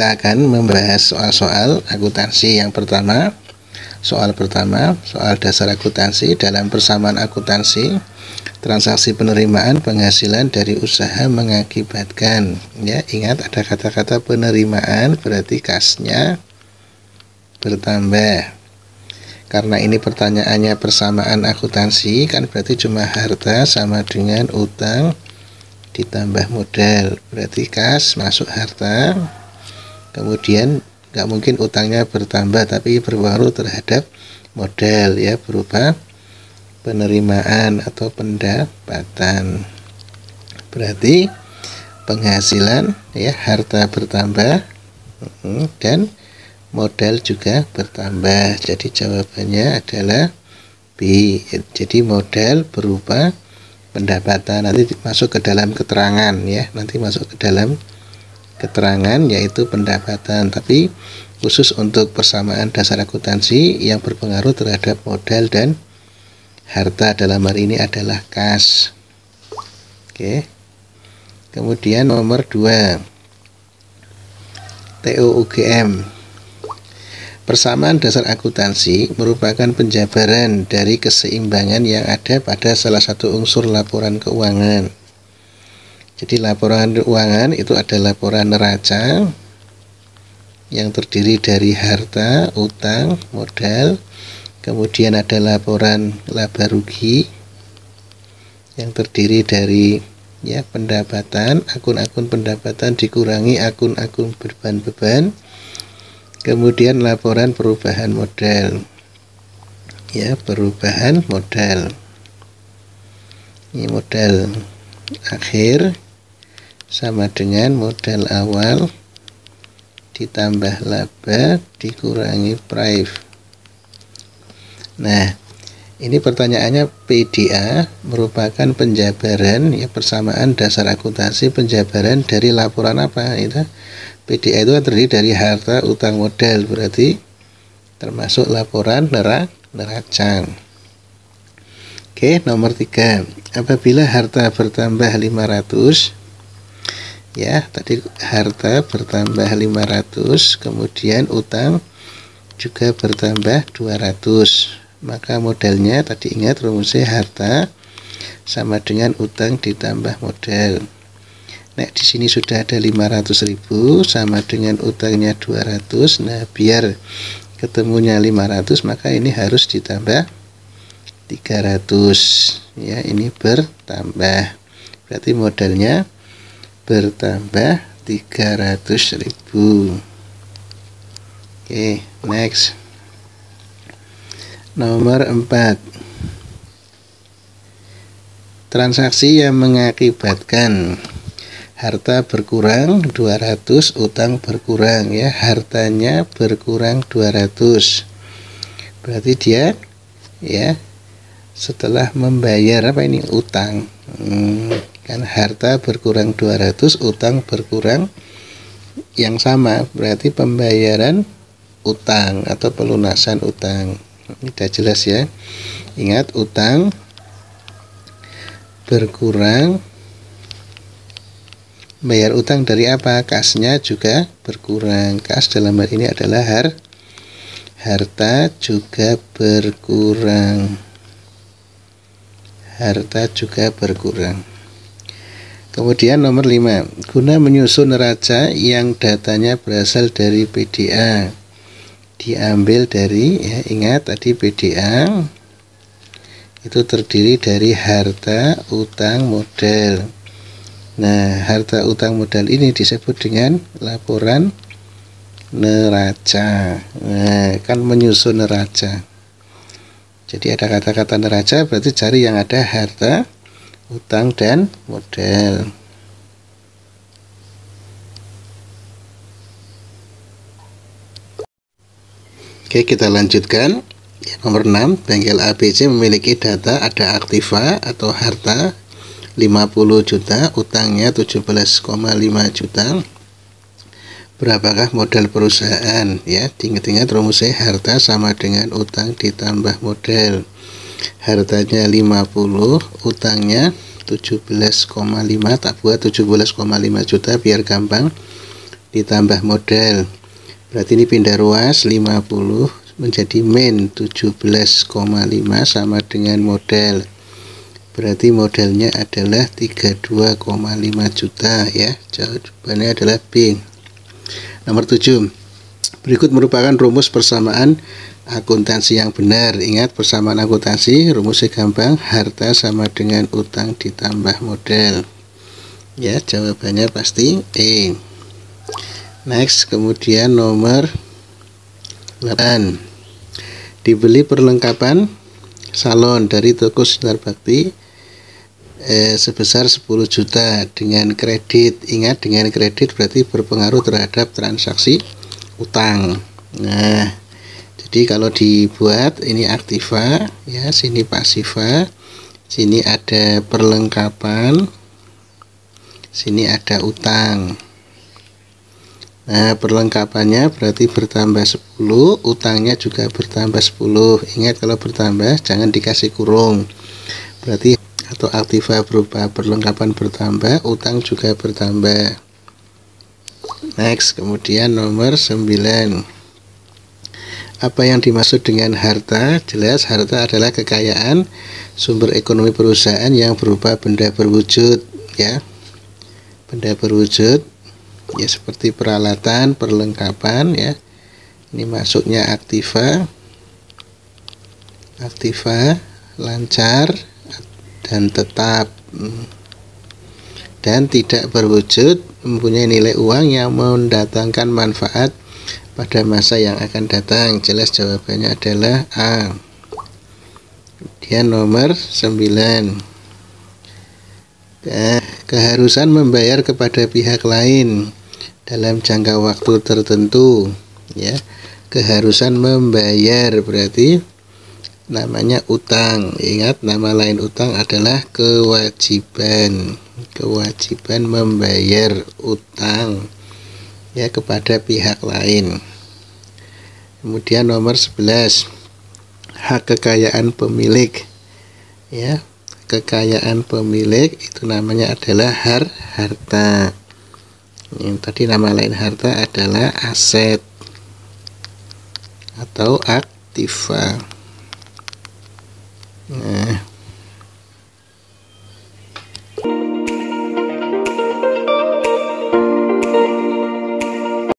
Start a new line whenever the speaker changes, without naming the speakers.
kita akan membahas soal-soal akuntansi yang pertama soal pertama soal dasar akuntansi dalam persamaan akuntansi transaksi penerimaan penghasilan dari usaha mengakibatkan ya ingat ada kata-kata penerimaan berarti kasnya bertambah karena ini pertanyaannya persamaan akuntansi kan berarti cuma harta sama dengan utang ditambah modal berarti kas masuk harta kemudian nggak mungkin utangnya bertambah tapi berpengaruh terhadap modal ya berupa penerimaan atau pendapatan berarti penghasilan ya harta bertambah dan modal juga bertambah jadi jawabannya adalah B jadi modal berupa pendapatan nanti masuk ke dalam keterangan ya nanti masuk ke dalam keterangan yaitu pendapatan tapi khusus untuk persamaan dasar akuntansi yang berpengaruh terhadap modal dan harta dalam hari ini adalah kas oke kemudian nomor 2 TUUGM Persamaan dasar akuntansi merupakan penjabaran dari keseimbangan yang ada pada salah satu unsur laporan keuangan jadi laporan keuangan itu ada laporan neraca yang terdiri dari harta, utang, modal, kemudian ada laporan laba rugi yang terdiri dari ya pendapatan, akun-akun pendapatan dikurangi akun-akun beban beban Kemudian laporan perubahan modal. Ya, perubahan modal. Ini modal akhir sama dengan modal awal ditambah laba dikurangi price nah ini pertanyaannya PDA merupakan penjabaran ya persamaan dasar akuntansi penjabaran dari laporan apa gitu. itu PDA kan itu terdiri dari harta utang modal berarti termasuk laporan nerak neraca Oke nomor tiga apabila harta bertambah 500 ya tadi harta bertambah 500 kemudian utang juga bertambah 200 maka modalnya tadi ingat rumusnya harta sama dengan utang ditambah modal nah di sini sudah ada 500.000 sama dengan utangnya 200 nah biar ketemunya 500 maka ini harus ditambah 300 ya ini bertambah berarti modalnya bertambah 300 ribu oke okay, next nomor 4 transaksi yang mengakibatkan harta berkurang 200 utang berkurang ya hartanya berkurang 200 berarti dia ya setelah membayar apa ini utang hmm, kan harta berkurang 200 utang berkurang yang sama berarti pembayaran utang atau pelunasan utang Kita jelas ya ingat utang berkurang bayar utang dari apa kasnya juga berkurang kas dalam hal ini adalah har harta juga berkurang harta juga berkurang Kemudian nomor 5, guna menyusun neraca yang datanya berasal dari PDA. Diambil dari ya ingat tadi PDA itu terdiri dari harta, utang, modal. Nah, harta utang modal ini disebut dengan laporan neraca. Nah, kan menyusun neraca. Jadi ada kata-kata neraca berarti cari yang ada harta, utang dan modal Oke kita lanjutkan nomor 6 bengkel ABC memiliki data ada aktiva atau harta 50 juta utangnya 17,5 juta berapakah modal perusahaan ya ingat-ingat rumusnya harta sama dengan utang ditambah modal hartanya 50 utangnya 17,5 tak buat 17,5 juta biar gampang ditambah modal berarti ini pindah ruas 50 menjadi min 17,5 sama dengan modal berarti modalnya adalah 32,5 juta ya jawabannya adalah B nomor 7 Berikut merupakan rumus persamaan akuntansi yang benar. Ingat persamaan akuntansi rumusnya gampang, harta sama dengan utang ditambah modal. Ya, jawabannya pasti E. Next, kemudian nomor 8. Dibeli perlengkapan salon dari toko Sinar Bakti e, sebesar 10 juta dengan kredit. Ingat dengan kredit berarti berpengaruh terhadap transaksi utang nah jadi kalau dibuat ini aktiva ya sini pasiva sini ada perlengkapan sini ada utang nah perlengkapannya berarti bertambah 10 utangnya juga bertambah 10 ingat kalau bertambah jangan dikasih kurung berarti atau aktiva berupa perlengkapan bertambah utang juga bertambah Next, kemudian nomor 9. Apa yang dimaksud dengan harta? Jelas harta adalah kekayaan sumber ekonomi perusahaan yang berupa benda berwujud, ya. Benda berwujud ya seperti peralatan, perlengkapan ya. Ini masuknya aktiva. Aktiva lancar dan tetap hmm. dan tidak berwujud mempunyai nilai uang yang mendatangkan manfaat pada masa yang akan datang jelas jawabannya adalah A Dia nomor 9 keharusan membayar kepada pihak lain dalam jangka waktu tertentu ya keharusan membayar berarti namanya utang ingat nama lain utang adalah kewajiban kewajiban membayar utang ya kepada pihak lain. Kemudian nomor 11 hak kekayaan pemilik ya kekayaan pemilik itu namanya adalah har harta. Yang tadi nama lain harta adalah aset atau aktiva. Nah,